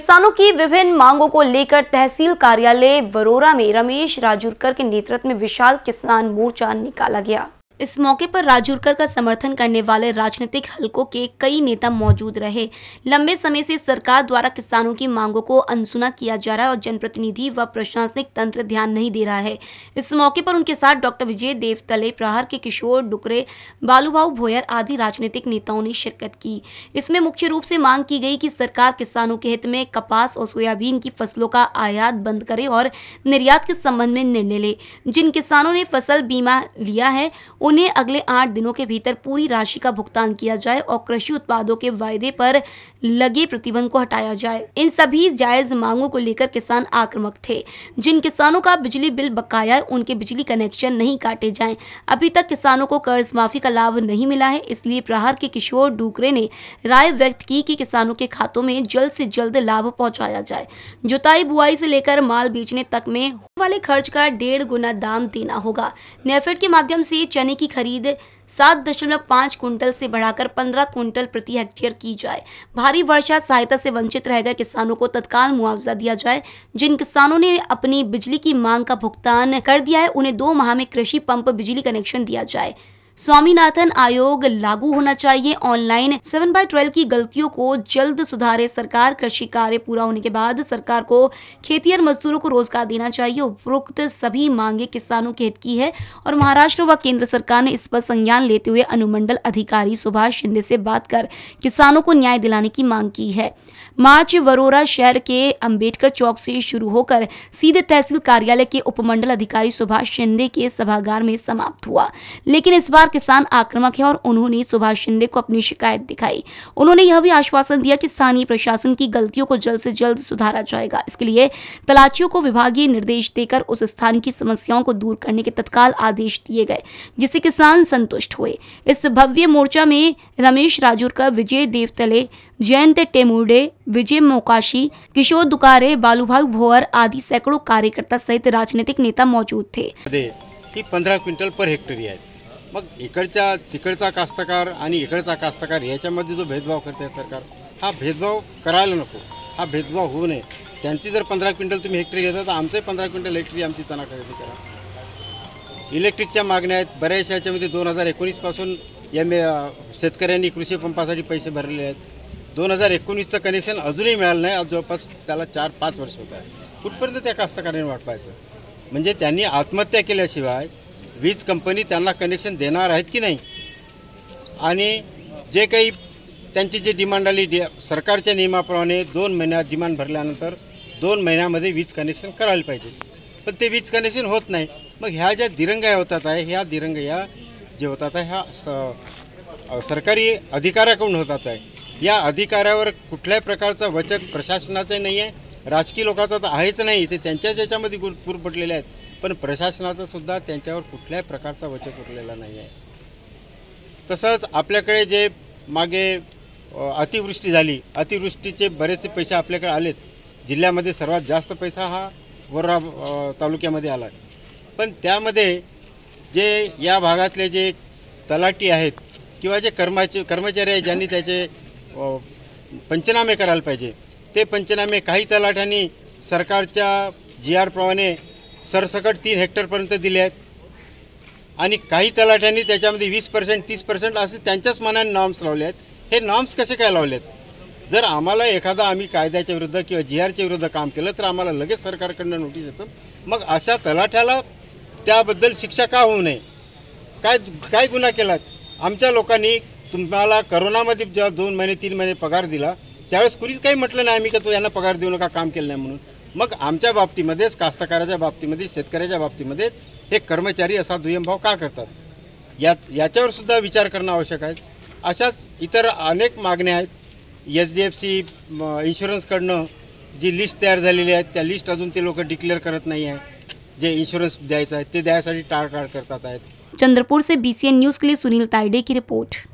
किसानों की विभिन्न मांगों को लेकर तहसील कार्यालय वरोरा में रमेश राजूरकर के नेतृत्व में विशाल किसान मोर्चा निकाला गया इस मौके पर राजूरकर का समर्थन करने वाले राजनीतिक हलकों के कई नेता मौजूद रहे लंबे समय से सरकार द्वारा किसानों की मांगों को अनसुना किया जा रहा है और जनप्रतिनिधि व प्रशासनिक तंत्र ध्यान नहीं दे रहा है इस मौके पर उनके साथ डॉक्टर विजय देवतले प्रहार के किशोर डुकरे बालूभाऊ भोयर आदि राजनीतिक नेताओं ने शिरकत की इसमें मुख्य रूप से मांग की गई कि सरकार किसानों के हित में कपास और सोयाबीन की फसलों का आयात बंद करे और निर्यात के संबंध में निर्णय ले जिन किसानों ने फसल बीमा लिया है उन्हें अगले आठ दिनों के भीतर पूरी राशि का भुगतान किया जाए और कृषि उत्पादों के वायदे पर लगे प्रतिबंध को हटाया जाए इन सभी जायज मांगों को लेकर किसान आक्रमक थे जिन किसानों का बिजली बिल बकाया है उनके बिजली कनेक्शन नहीं काटे जाए अभी तक किसानों को कर्ज माफी का लाभ नहीं मिला है इसलिए प्रहार के किशोर डूकरे ने राय व्यक्त की कि किसानों के खातों में जल्द से जल्द लाभ पहुंचाया जाए जुताई बुआई से लेकर माल बेचने तक में वाले खर्च का डेढ़ गुना दाम देना होगा नेफेड के माध्यम से चने की खरीद सात दशमलव पाँच कुंटल से बढ़ाकर पंद्रह कुंटल प्रति हेक्टेयर की जाए भारी वर्षा सहायता से वंचित रह गए किसानों को तत्काल मुआवजा दिया जाए जिन किसानों ने अपनी बिजली की मांग का भुगतान कर दिया है उन्हें दो माह में कृषि पंप बिजली कनेक्शन दिया जाए स्वामीनाथन आयोग लागू होना चाहिए ऑनलाइन सेवन बाय ट्वेल्व की गलतियों को जल्द सुधारे सरकार कृषि कार्य पूरा होने के बाद सरकार को और मजदूरों को रोजगार देना चाहिए उपरोक्त सभी मांगे किसानों के हित की है और महाराष्ट्र व केंद्र सरकार ने इस पर संज्ञान लेते हुए अनुमंडल अधिकारी सुभाष शिंदे से बात कर किसानों को न्याय दिलाने की मांग की है मार्च वरोरा शहर के अंबेडकर चौक से शुरू होकर सीधे तहसील कार्यालय के उपमंडल अधिकारी सुभाष शिंदे के सभागार में समाप्त हुआ लेकिन इस बार किसान आक्रमक है और उन्होंने सुभाष शिंदे को अपनी शिकायत दिखाई उन्होंने यह भी आश्वासन दिया कि स्थानीय प्रशासन की गलतियों को जल्द से जल्द सुधारा जाएगा इसके लिए तलाचियों को विभागीय निर्देश देकर उस स्थान की समस्याओं को दूर करने के तत्काल आदेश दिए गए जिससे किसान संतुष्ट हुए इस भव्य मोर्चा में रमेश राजूरकर विजय देवतले जयंत टेमुडे विजय मोकाशी किशोर दुकारे बालूभाग भोअर आदि सैकड़ों कार्यकर्ता सहित राजनीतिक नेता मौजूद थे ती क्विंटल पर हेक्टरी आहेत मग इकडच्या तिकडचा कास्तकार आणि इकडचा कास्तकार याच्यामध्ये जो भेदभाव करते सरकार हा भेदभाव करायला नको हा भेदभाव होऊ नये त्यांची जर पंधरा क्विंटल तुम्ही हेक्टरी घेता तर आमचंही पंधरा क्विंटल हेक्टरी आमची चणा खरेदी करा इलेक्ट्रिकच्या मागण्या आहेत बऱ्याचशा याच्यामध्ये दोन हजार एकोणीसपासून एम ए शेतकऱ्यांनी कृषी पंपासाठी पैसे भरलेले आहेत दोन हजार एकोणीसचं कनेक्शन अजूनही मिळालं नाही आज जवळपास त्याला चार पाच वर्ष होत आहे कुठपर्यंत त्या कास्तकाराने वाट म्हणजे त्यांनी आत्महत्या केल्याशिवाय वीज कंपनी त्यांना कनेक्शन देणार आहेत की नाही आणि जे काही त्यांची जी डिमांड आली डि सरकारच्या नियमाप्रमाणे दोन महिन्यात डिमांड भरल्यानंतर दोन महिन्यामध्ये वीज कनेक्शन करायला पाहिजे पण ते वीज कनेक्शन होत नाही मग ह्या ज्या दिरंगाया होतात आहे ह्या या जे होतात आहे ह्या सरकारी अधिकाऱ्याकडून होतात आहे या अधिकाऱ्यावर कुठल्याही प्रकारचा वचक प्रशासनाचं नाही आहे राजकीय लोकांचा तर आहेच नाही ते त्यांच्याच याच्यामध्ये गुरपूर पडलेले आहेत पण प्रशासनाचा सुद्धा त्यांच्यावर कुठल्याही प्रकारचा वचक उरलेला नाही आहे तसंच आपल्याकडे जे मागे अतिवृष्टी झाली अतिवृष्टीचे बरेचसे पैसे आपल्याकडे आलेत जिल्ह्यामध्ये सर्वात जास्त पैसा हा वररा तालुक्यामध्ये आला पण त्यामध्ये जे या भागातले जे तलाटी आहेत किंवा जे कर्माचे कर्मचारी आहेत ज्यांनी त्याचे पंचनामे करायला पाहिजे ते पंचनामे काही तलाठ्यांनी सरकारच्या जी आरप्रमाणे सरसकट तीन हेक्टरपर्यंत दिले आहेत आणि काही तलाठ्यांनी त्याच्यामध्ये वीस पर्सेंट तीस पर्सेंट असे त्यांच्याच मनाने नॉर्म्स लावले आहेत हे नॉर्म्स कसे काय लावले आहेत जर आम्हाला एखादा आम्ही कायद्याच्या विरुद्ध किंवा जी आरच्या विरुद्ध काम केलं तर आम्हाला लगेच सरकारकडनं नोटीस येतो मग अशा तलाठ्याला त्याबद्दल शिक्षा का होऊ नये काय काय गुन्हा केला आमच्या लोकांनी तुम्हाला करोनामध्ये जेव्हा दोन महिने तीन महिने पगार दिला त्यावेळेस कुणीच काही म्हटलं नाही आम्ही का तो यांना पगार देऊ नका काम केलं नाही म्हणून मग आमच्या बाबतीमध्येच कास्तकाराच्या बाबतीमध्ये शेतकऱ्याच्या बाबतीमध्ये हे कर्मचारी असा भाव का करतात यात याच्यावर सुद्धा विचार करणं आवश्यक आहे अशाच इतर अनेक मागण्या आहेत एच डी एफ सी इन्शुरन्सकडनं जी लिस्ट तयार झालेली आहे त्या लिस्ट अजून ते लोक डिक्लेअर करत नाही आहे जे इन्शुरन्स द्यायचं आहे ते द्यायसाठी टाळ टाळ करतात आहेत चंद्रपूर से एन न्यूज के लिए सुनील तायडे की रिपोर्ट